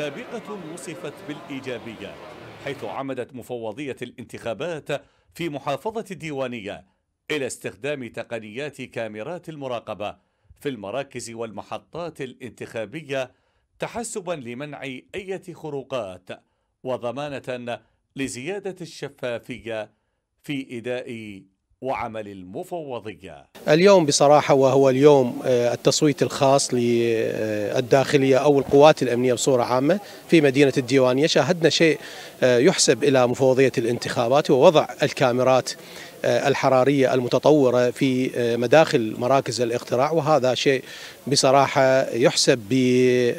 سابقة وصفت بالإيجابية حيث عمدت مفوضية الانتخابات في محافظة الديوانية إلى استخدام تقنيات كاميرات المراقبة في المراكز والمحطات الانتخابية تحسبا لمنع أي خروقات وضمانة لزيادة الشفافية في إداء وعمل المفوضية اليوم بصراحة وهو اليوم آه، التصويت الخاص للداخلية أو القوات الأمنية بصورة عامة في مدينة الديوانية شاهدنا شيء آه، يحسب إلى مفوضية الانتخابات ووضع الكاميرات آه، الحرارية المتطورة في مداخل مراكز الاقتراع وهذا شيء بصراحة يحسب ب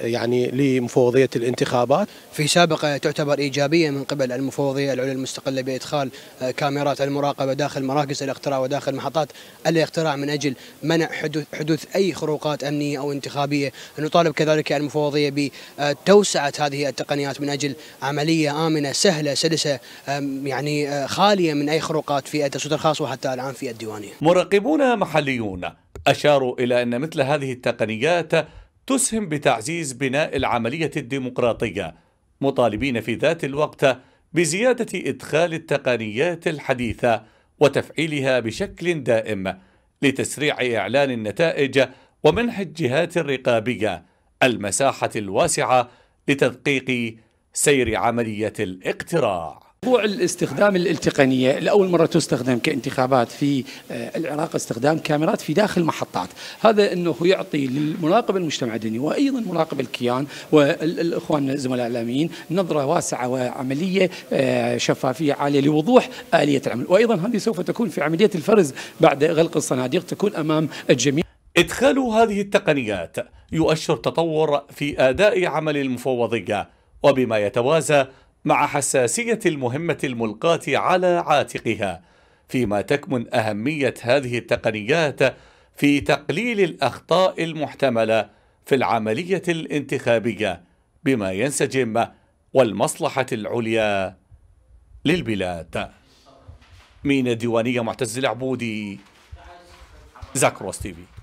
يعني لمفوضية الانتخابات في سابقة تعتبر إيجابية من قبل المفوضية العليا المستقلة بإدخال كاميرات المراقبة داخل مراكز الاقتراع وداخل محطات الاقتراع من اجل منع حدوث, حدوث اي خروقات امنيه او انتخابيه، نطالب كذلك المفوضيه بتوسعه هذه التقنيات من اجل عمليه امنه سهله سلسه يعني خاليه من اي خروقات في التصويت الخاص وحتى الان في الديوانيه. مراقبون محليون اشاروا الى ان مثل هذه التقنيات تسهم بتعزيز بناء العمليه الديمقراطيه مطالبين في ذات الوقت بزياده ادخال التقنيات الحديثه وتفعيلها بشكل دائم لتسريع إعلان النتائج ومنح الجهات الرقابية المساحة الواسعة لتدقيق سير عملية الاقتراع موضوع الاستخدام التقنيه لاول مره تستخدم كانتخابات في آه، العراق استخدام كاميرات في داخل محطات هذا انه يعطي للمراقب المجتمع الديني وايضا مراقب الكيان والاخوان الزملاء الاعلاميين نظره واسعه وعمليه آه، شفافيه عاليه لوضوح اليه العمل وايضا هذه سوف تكون في عمليه الفرز بعد غلق الصناديق تكون امام الجميع ادخال هذه التقنيات يؤشر تطور في اداء عمل المفوضيه وبما يتوازى مع حساسية المهمة الملقاة على عاتقها فيما تكمن أهمية هذه التقنيات في تقليل الأخطاء المحتملة في العملية الانتخابية بما ينسجم والمصلحة العليا للبلاد مين الديوانية معتز العبودي زاكروس تيفي